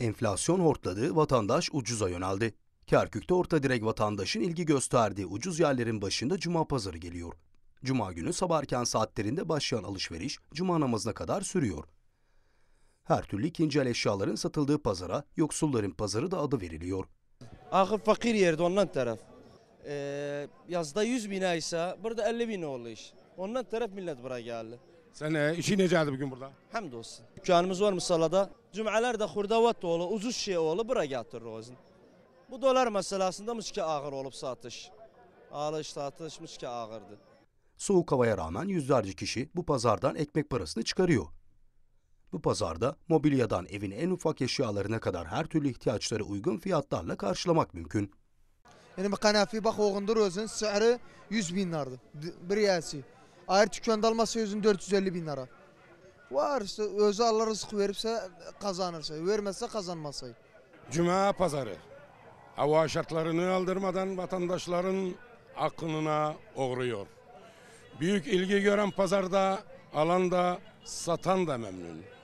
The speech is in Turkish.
Enflasyon hortladı, vatandaş ucuza yöneldi. Kerkük'te orta direk vatandaşın ilgi gösterdiği ucuz yerlerin başında cuma pazarı geliyor. Cuma günü sabah erken saatlerinde başlayan alışveriş cuma namazına kadar sürüyor. Her türlü ikinci el eşyaların satıldığı pazara yoksulların pazarı da adı veriliyor. Akıl fakir yerde ondan taraf. Ee, yazda 100 bin ise burada 50 bin oldu iş. Ondan taraf millet buraya geldi. Sen e, işin necədir bugün burada? Həmd olsun. Dükkanımız var Musalada. Cümlələr də xurdavat oğlu, ucuz şey oğlu bura gətirir özün. Bu dolar məsələsində müskə ağır olub satış. Alış, satış müskə ağırdır. Soğuk havaya rağmen yüzlerce kişi bu pazardan ekmek parasını çıkarıyor. Bu pazarda mobilyadan evin en ufak eşyalarına kadar her türlü ihtiyaçları uygun fiyatlarla karşılamak mümkün. Yani kanafi bak oğundur özün səhəri 100 binlardır. Bir yəsi. Ayrı tükkan alması özün 450 bin lira. Varsa özü Allah rızık verirse kazanırsa, vermezse kazanmasa. Cuma pazarı. Hava şartlarını aldırmadan vatandaşların aklına uğruyor. Büyük ilgi gören pazarda alan da satan da memnun.